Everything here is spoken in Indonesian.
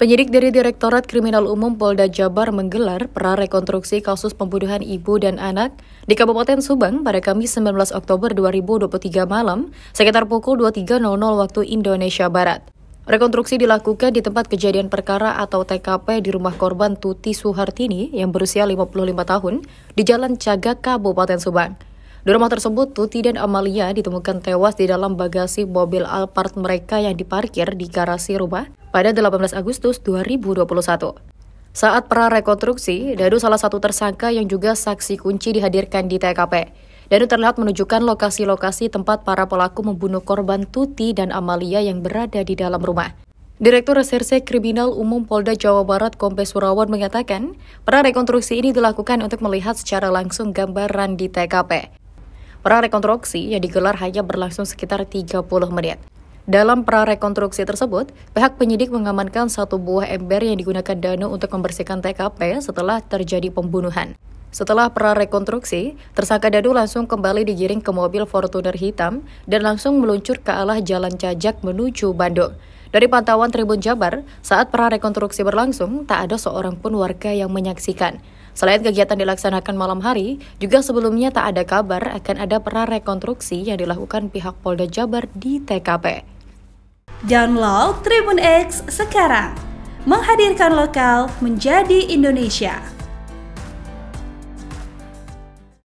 Penyidik dari Direktorat Kriminal Umum Polda Jabar menggelar prarekonstruksi kasus pembunuhan ibu dan anak di Kabupaten Subang pada Kamis 19 Oktober 2023 malam sekitar pukul 23.00 waktu Indonesia Barat. Rekonstruksi dilakukan di tempat kejadian perkara atau TKP di rumah korban Tuti Suhartini yang berusia 55 tahun di Jalan Cagak, Kabupaten Subang. Di rumah tersebut, Tuti dan Amalia ditemukan tewas di dalam bagasi mobil Alphard mereka yang diparkir di garasi rumah pada 18 Agustus 2021. Saat prarekonstruksi, Dadu salah satu tersangka yang juga saksi kunci dihadirkan di TKP. Dadu terlihat menunjukkan lokasi-lokasi tempat para pelaku membunuh korban Tuti dan Amalia yang berada di dalam rumah. Direktur Reserse Kriminal Umum Polda Jawa Barat Kompes Surawan mengatakan, prarekonstruksi ini dilakukan untuk melihat secara langsung gambaran di TKP. Prarekonstruksi yang digelar hanya berlangsung sekitar 30 menit. Dalam prarekonstruksi tersebut, pihak penyidik mengamankan satu buah ember yang digunakan Dano untuk membersihkan TKP setelah terjadi pembunuhan. Setelah prarekonstruksi, tersangka Danu langsung kembali digiring ke mobil Fortuner hitam dan langsung meluncur ke arah Jalan Cajak menuju Bandung. Dari pantauan Tribun Jabar, saat prarekonstruksi berlangsung, tak ada seorang pun warga yang menyaksikan. Selain kegiatan dilaksanakan malam hari, juga sebelumnya tak ada kabar akan ada prarekonstruksi yang dilakukan pihak Polda Jabar di TKP. Download Tribun X sekarang, menghadirkan lokal menjadi Indonesia.